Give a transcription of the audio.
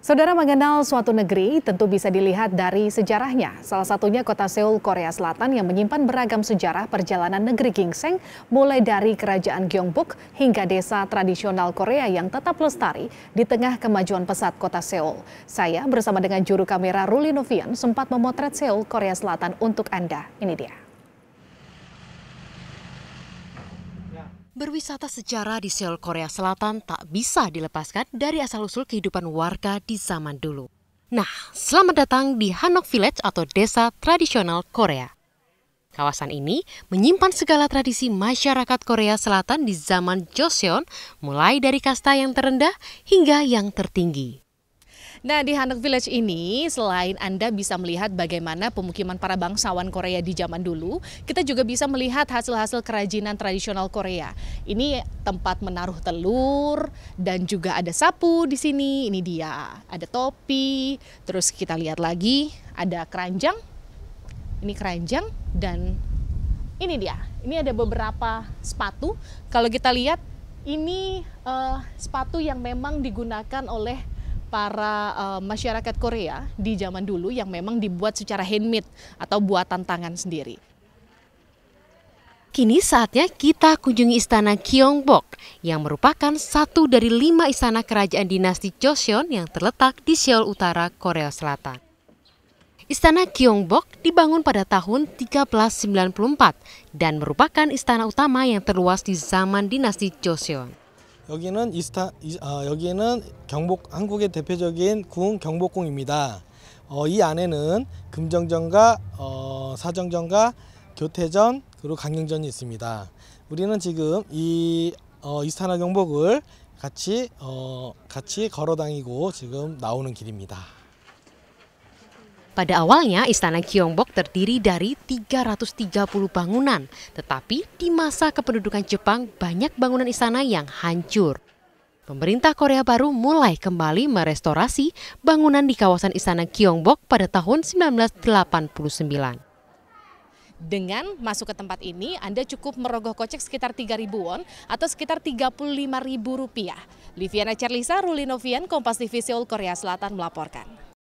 Saudara mengenal suatu negeri tentu bisa dilihat dari sejarahnya. Salah satunya kota Seoul, Korea Selatan yang menyimpan beragam sejarah perjalanan negeri Gingseng, mulai dari kerajaan Gyeongbuk hingga desa tradisional Korea yang tetap lestari di tengah kemajuan pesat kota Seoul. Saya bersama dengan juru kamera Ruli Novian sempat memotret Seoul, Korea Selatan untuk Anda. Ini dia. Berwisata sejarah di Seoul, Korea Selatan tak bisa dilepaskan dari asal-usul kehidupan warga di zaman dulu. Nah, selamat datang di Hanok Village atau desa tradisional Korea. Kawasan ini menyimpan segala tradisi masyarakat Korea Selatan di zaman Joseon, mulai dari kasta yang terendah hingga yang tertinggi. Nah, di Hanok Village ini selain Anda bisa melihat bagaimana pemukiman para bangsawan Korea di zaman dulu, kita juga bisa melihat hasil-hasil kerajinan tradisional Korea. Ini tempat menaruh telur dan juga ada sapu di sini. Ini dia, ada topi. Terus kita lihat lagi ada keranjang. Ini keranjang dan ini dia. Ini ada beberapa sepatu. Kalau kita lihat ini uh, sepatu yang memang digunakan oleh para uh, masyarakat Korea di zaman dulu yang memang dibuat secara handmade atau buatan tangan sendiri. Kini saatnya kita kunjungi Istana Gyeongbok yang merupakan satu dari lima istana kerajaan dinasti Joseon yang terletak di Seoul Utara, Korea Selatan. Istana Gyeongbok dibangun pada tahun 1394 dan merupakan istana utama yang terluas di zaman dinasti Joseon. 여기는 이스타 아, 여기는 경복 한국의 대표적인 궁 경복궁입니다. 어, 이 안에는 금정전과 어, 사정전과 교태전 그리고 강경전이 있습니다. 우리는 지금 이 어, 이스타나 경복을 같이 어, 같이 걸어 다니고 지금 나오는 길입니다. Pada awalnya, Istana Gyeongbok terdiri dari 330 bangunan, tetapi di masa kependudukan Jepang banyak bangunan istana yang hancur. Pemerintah Korea baru mulai kembali merestorasi bangunan di kawasan Istana Gyeongbok pada tahun 1989. Dengan masuk ke tempat ini, Anda cukup merogoh kocek sekitar 3.000 won atau sekitar 35.000 rupiah. Liviana Cerlisa, Rulinovian, Kompas TV Seoul, Korea Selatan melaporkan.